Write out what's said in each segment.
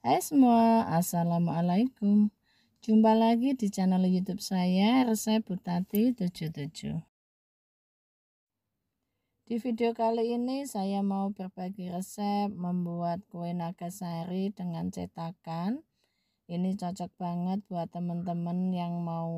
Hai semua, Assalamualaikum. Jumpa lagi di channel YouTube saya, Resep Butati 77. Di video kali ini saya mau berbagi resep membuat kue naga sari dengan cetakan. Ini cocok banget buat teman-teman yang mau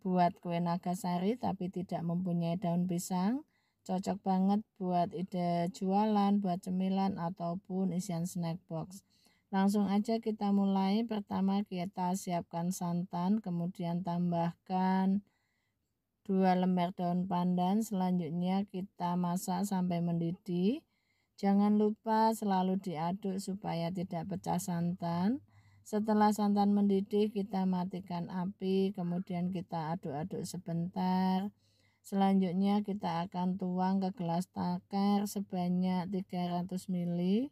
buat kue naga sari tapi tidak mempunyai daun pisang Cocok banget buat ide jualan, buat cemilan, ataupun isian snack box. Langsung aja kita mulai. Pertama kita siapkan santan, kemudian tambahkan 2 lembar daun pandan. Selanjutnya kita masak sampai mendidih. Jangan lupa selalu diaduk supaya tidak pecah santan. Setelah santan mendidih, kita matikan api, kemudian kita aduk-aduk sebentar. Selanjutnya kita akan tuang ke gelas takar sebanyak 300 ml.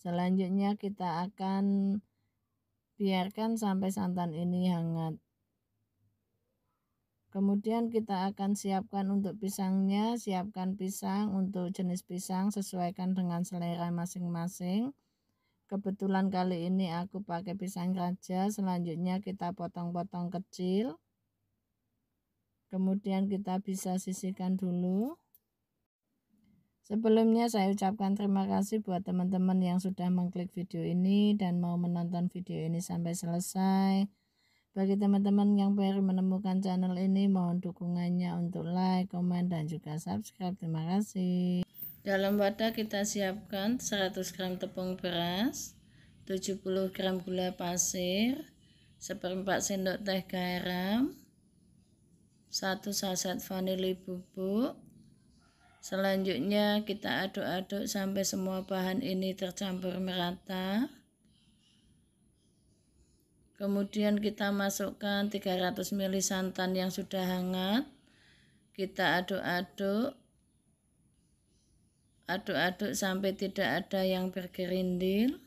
Selanjutnya kita akan biarkan sampai santan ini hangat. Kemudian kita akan siapkan untuk pisangnya, siapkan pisang untuk jenis pisang sesuaikan dengan selera masing-masing. Kebetulan kali ini aku pakai pisang raja. Selanjutnya kita potong-potong kecil. Kemudian kita bisa sisihkan dulu. Sebelumnya saya ucapkan terima kasih buat teman-teman yang sudah mengklik video ini dan mau menonton video ini sampai selesai. Bagi teman-teman yang baru menemukan channel ini mohon dukungannya untuk like, komen, dan juga subscribe. Terima kasih. Dalam wadah kita siapkan 100 gram tepung beras, 70 gram gula pasir, seperempat sendok teh garam, 1 saset vanili bubuk. Selanjutnya kita aduk-aduk sampai semua bahan ini tercampur merata. Kemudian kita masukkan 300 ml santan yang sudah hangat. Kita aduk-aduk aduk-aduk sampai tidak ada yang bergerindil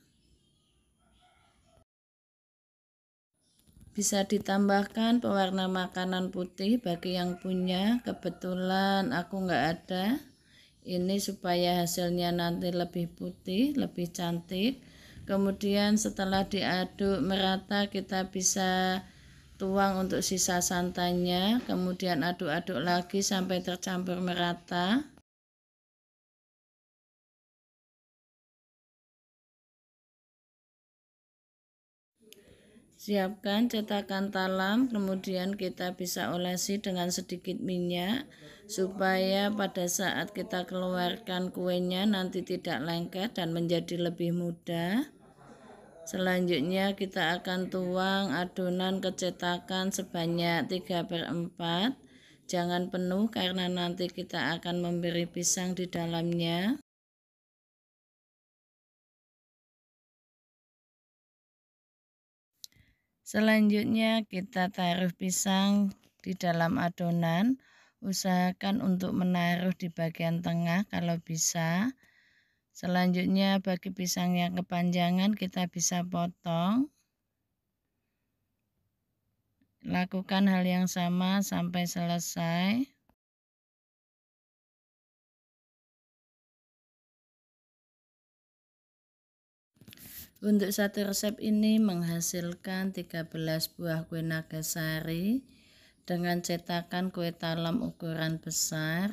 bisa ditambahkan pewarna makanan putih bagi yang punya kebetulan aku nggak ada ini supaya hasilnya nanti lebih putih lebih cantik kemudian setelah diaduk merata kita bisa tuang untuk sisa santannya kemudian aduk-aduk lagi sampai tercampur merata Siapkan cetakan talam, kemudian kita bisa olesi dengan sedikit minyak supaya pada saat kita keluarkan kuenya nanti tidak lengket dan menjadi lebih mudah. Selanjutnya kita akan tuang adonan ke cetakan sebanyak 3 per 4. Jangan penuh karena nanti kita akan memberi pisang di dalamnya. Selanjutnya kita taruh pisang di dalam adonan. Usahakan untuk menaruh di bagian tengah kalau bisa. Selanjutnya bagi pisang yang kepanjangan kita bisa potong. Lakukan hal yang sama sampai selesai. Untuk satu resep ini menghasilkan 13 buah kue nagasari dengan cetakan kue talam ukuran besar.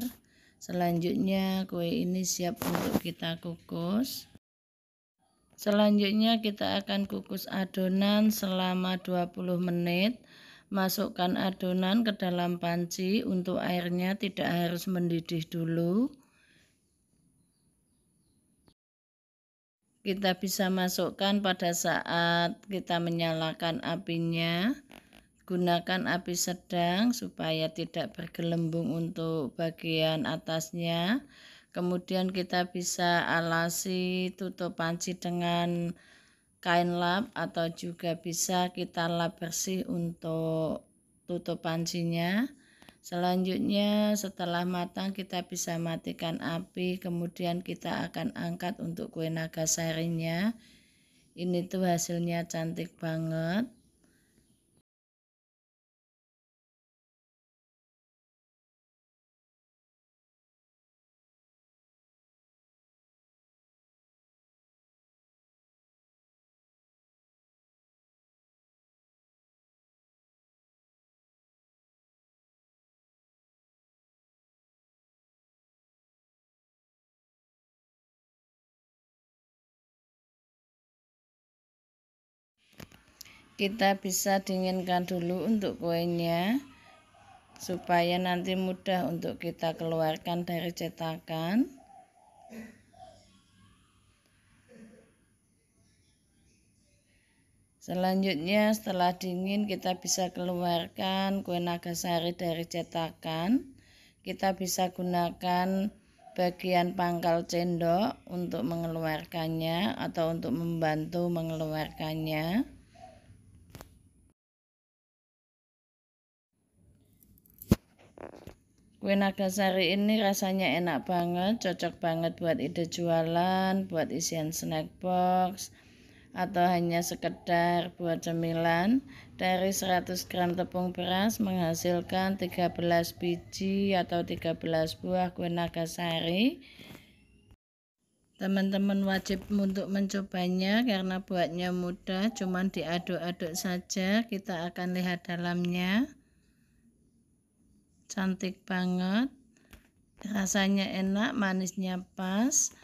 Selanjutnya kue ini siap untuk kita kukus. Selanjutnya kita akan kukus adonan selama 20 menit. Masukkan adonan ke dalam panci untuk airnya tidak harus mendidih dulu. kita bisa masukkan pada saat kita menyalakan apinya gunakan api sedang supaya tidak bergelembung untuk bagian atasnya kemudian kita bisa alasi tutup panci dengan kain lap atau juga bisa kita lap bersih untuk tutup pancinya Selanjutnya setelah matang kita bisa matikan api kemudian kita akan angkat untuk kue naga sarinya. Ini tuh hasilnya cantik banget. kita bisa dinginkan dulu untuk kuenya supaya nanti mudah untuk kita keluarkan dari cetakan Selanjutnya setelah dingin kita bisa keluarkan kue nagasari dari cetakan. Kita bisa gunakan bagian pangkal cendok untuk mengeluarkannya atau untuk membantu mengeluarkannya. Kue naga sari ini rasanya enak banget, cocok banget buat ide jualan, buat isian snack box, atau hanya sekedar buat cemilan. Dari 100 gram tepung beras menghasilkan 13 biji atau 13 buah kue naga sari. Teman-teman wajib untuk mencobanya karena buatnya mudah, cuman diaduk-aduk saja. Kita akan lihat dalamnya cantik banget rasanya enak manisnya pas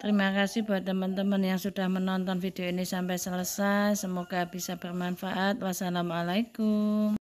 terima kasih buat teman-teman yang sudah menonton video ini sampai selesai semoga bisa bermanfaat wassalamualaikum